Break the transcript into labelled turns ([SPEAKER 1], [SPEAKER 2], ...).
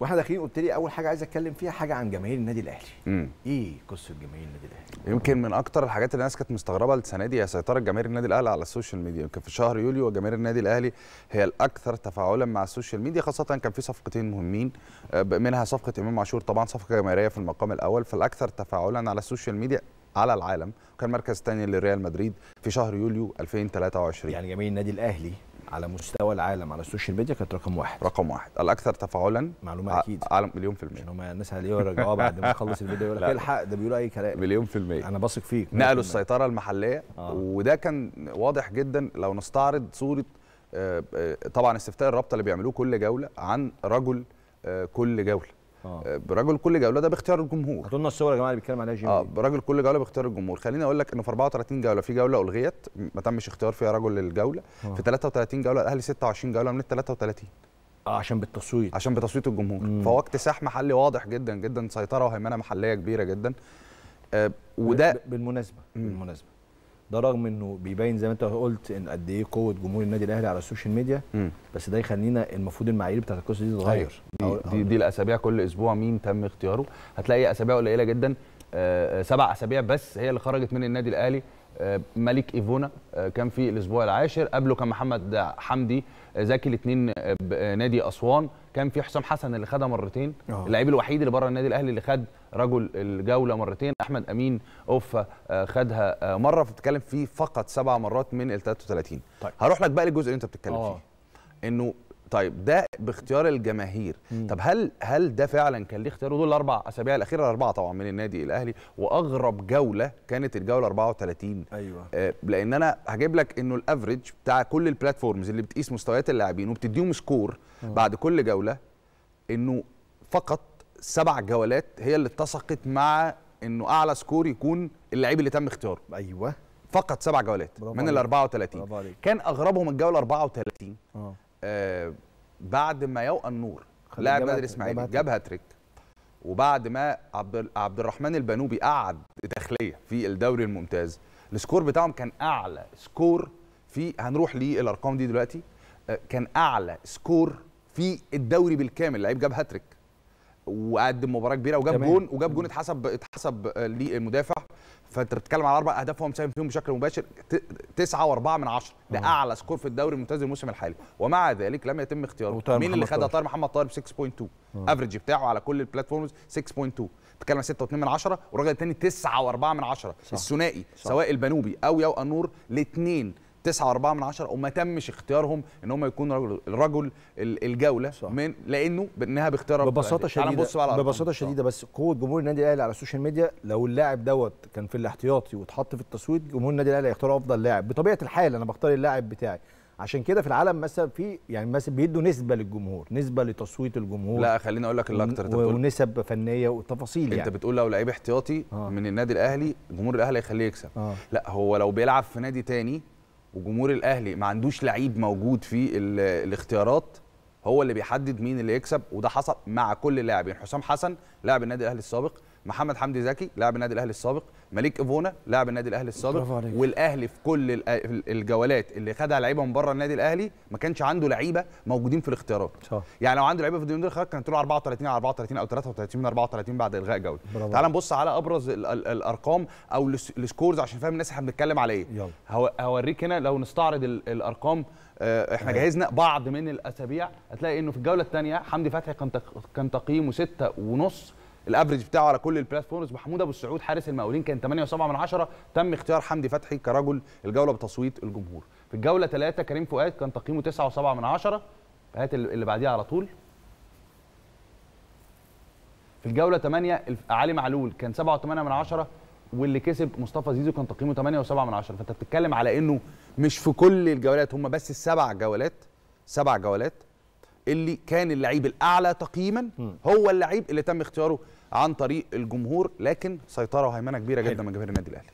[SPEAKER 1] واحنا داخلين قلت لي اول حاجه عايز اتكلم فيها حاجه عن جماهير النادي الاهلي مم. ايه قصه جماهير النادي الاهلي يمكن من اكتر الحاجات اللي الناس كانت مستغربه السنه دي هي سيطره جماهير النادي الاهلي على السوشيال ميديا يمكن في شهر يوليو جماهير النادي الاهلي هي الاكثر تفاعلا مع السوشيال ميديا خاصه كان في صفقتين مهمين آه، منها صفقه امام عاشور طبعا صفقه جماهيريه في المقام الاول فالاكثر تفاعلا على السوشيال ميديا على العالم وكان مركز ثاني لريال مدريد في شهر يوليو 2023 يعني جماهير النادي الاهلي على مستوى العالم على السوشيال ميديا كانت رقم واحد رقم واحد الاكثر تفاعلا معلومه آه، اكيد اعلى آه، مليون في الميه هم الناس هيرجعوها آه، بعد ما يخلص الفيديو يقول لك الحق ده بيقول اي كلام مليون في الميه انا بثق فيك نقلوا السيطره المحليه آه. وده كان واضح جدا لو نستعرض صوره طبعا استفتاء الرابطه اللي بيعملوه كل جوله عن رجل كل جوله آه. آه. برجل كل جوله ده باختيار الجمهور هاتوا لنا الصور يا جماعه اللي بيتكلم عليها جيمي اه برجل كل جوله باختيار الجمهور خليني اقول لك ان في 34 جوله في جوله الغيت ما تمش اختيار فيها رجل الجوله آه. في 33 جوله الاهلي 26 جوله من ال 33 اه عشان بالتصويت عشان بتصويت الجمهور مم. فهو اكتساح محلي واضح جدا جدا سيطره وهيمنه محليه كبيره جدا آه وده بالمناسبه مم. بالمناسبه ده رغم انه بيبين زي ما انت قلت ان قد ايه قوه جمهور النادي الاهلي على السوشيال ميديا م. بس ده يخلينا المفروض المعايير بتاعت القصه دي تتغير أيوة. دي, دي, دي الاسابيع كل اسبوع مين تم اختياره هتلاقي اسابيع قليله جدا آه، آه، سبع اسابيع بس هي اللي خرجت من النادي الاهلي آه، ملك ايفونا آه، كان في الاسبوع العاشر قبله كان محمد حمدي زكي آه، الاثنين نادي اسوان كان في حسام حسن اللي خدها مرتين اللعيب الوحيد اللي بره النادي الاهلي اللي خد رجل الجوله مرتين احمد امين اوفا خدها مره فبتتكلم فيه فقط سبع مرات من ال 33 طيب. هروح لك بقى للجزء اللي انت بتتكلم أوه. فيه انه طيب ده باختيار الجماهير مم. طب هل هل ده فعلا كان ليه اختياره دول الاربع اسابيع الاخيره الاربعه طبعا من النادي الاهلي واغرب جوله كانت الجوله 34 ايوه آه لان انا هجيب لك انه الافريج بتاع كل البلاتفورمز اللي بتقيس مستويات اللاعبين وبتديهم سكور مم. آه. بعد كل جوله انه فقط سبع جولات هي اللي اتسقت مع انه اعلى سكور يكون اللعيب اللي تم اختياره ايوه فقط سبع جولات من ال 34 كان اغربهم الجوله 34 اه آه، بعد ما يوقع النور لاعب نادر الاسماعيلي جاب هاتريك وبعد ما عبد عبد الرحمن البنوبي قعد داخليه في الدوري الممتاز السكور بتاعهم كان اعلى سكور في هنروح للارقام دي دلوقتي آه، كان اعلى سكور في الدوري بالكامل لعيب جاب هاتريك وقدم مباراه كبيره وجاب جون وجاب جون اتحسب اتحسب آه، للمدافع فانت بتتكلم على اربع اهداف وهم مساهمين فيهم بشكل مباشر 9 و4 من 10 ده اعلى سكور في الدوري الممتاز الموسم الحالي ومع ذلك لم يتم اختياره مين اللي خدها طاهر محمد طاهر ب 6.2 افريج بتاعه على كل البلاتفورمز 6.2 بتتكلم 6 و2 من 10 والراجل الثاني 9 و4 من 10 الثنائي سواء البنوبي او ياو انور الاثنين 9.4 من 10 وما تمش اختيارهم ان هم يكونوا رجل, رجل الجوله صح. من لانه بانها باختيار ببساطه شديده بص على ببساطه شديده بس قوه جمهور النادي الاهلي على السوشيال ميديا لو اللاعب دوت كان في الاحتياطي واتحط في التصويت جمهور النادي الاهلي هيختار افضل لاعب بطبيعه الحال انا بختار اللاعب بتاعي عشان كده في العالم مثلا في يعني مثلا بيدوا نسبه للجمهور نسبه لتصويت الجمهور لا خليني اقول لك الاكتر انت بتقول ونسب فنيه وتفاصيل انت يعني. بتقول لو لعيب احتياطي آه. من النادي الاهلي جمهور الاهلي هيخليه يكسب آه. لا هو لو بيلعب في نادي تاني وجمهور الاهلي ما عندوش لعيب موجود في الاختيارات هو اللي بيحدد مين اللي يكسب وده حصل مع كل اللاعبين حسام حسن لاعب النادي الاهلي السابق محمد حمدي زكي لاعب النادي الاهلي السابق مليك ايفونا لاعب النادي الاهلي السابق والاهلي في كل الجولات اللي خدها لعيبه من بره النادي الاهلي ما كانش عنده لعيبه موجودين في الاختيارات صح. يعني لو عنده لعيبه في الدوري الاختيارات كانت له 34 على 34 او 33 من 34 بعد الغاء جوله تعال نبص على ابرز الـ الـ الارقام او السكورز عشان فاهم الناس احنا بنتكلم على ايه هوريك هنا لو نستعرض الارقام آه، احنا آه. جهزنا بعض من الاسابيع هتلاقي انه في الجوله الثانيه حمدي فتحي كان كان تقييمه 6 ونص الافريج بتاعه على كل البلاتفورمز محمود ابو السعود حارس المقاولين كان 8.7 من 10 تم اختيار حمدي فتحي كرجل الجوله بتصويت الجمهور في الجوله 3 كريم فؤاد كان تقييمه 9.7 من 10 هات اللي بعديها على طول في الجوله 8 علي معلول كان 7.8 من 10 واللي كسب مصطفى زيزو كان تقييمه 8.7 من 10 فانت بتتكلم على انه مش في كل الجولات هم بس السبع جولات سبع جولات اللي كان اللعيب الاعلى تقييما هو اللعيب اللي تم اختياره عن طريق الجمهور لكن سيطره وهيمنه كبيره جدا من جماهير النادي الاهلي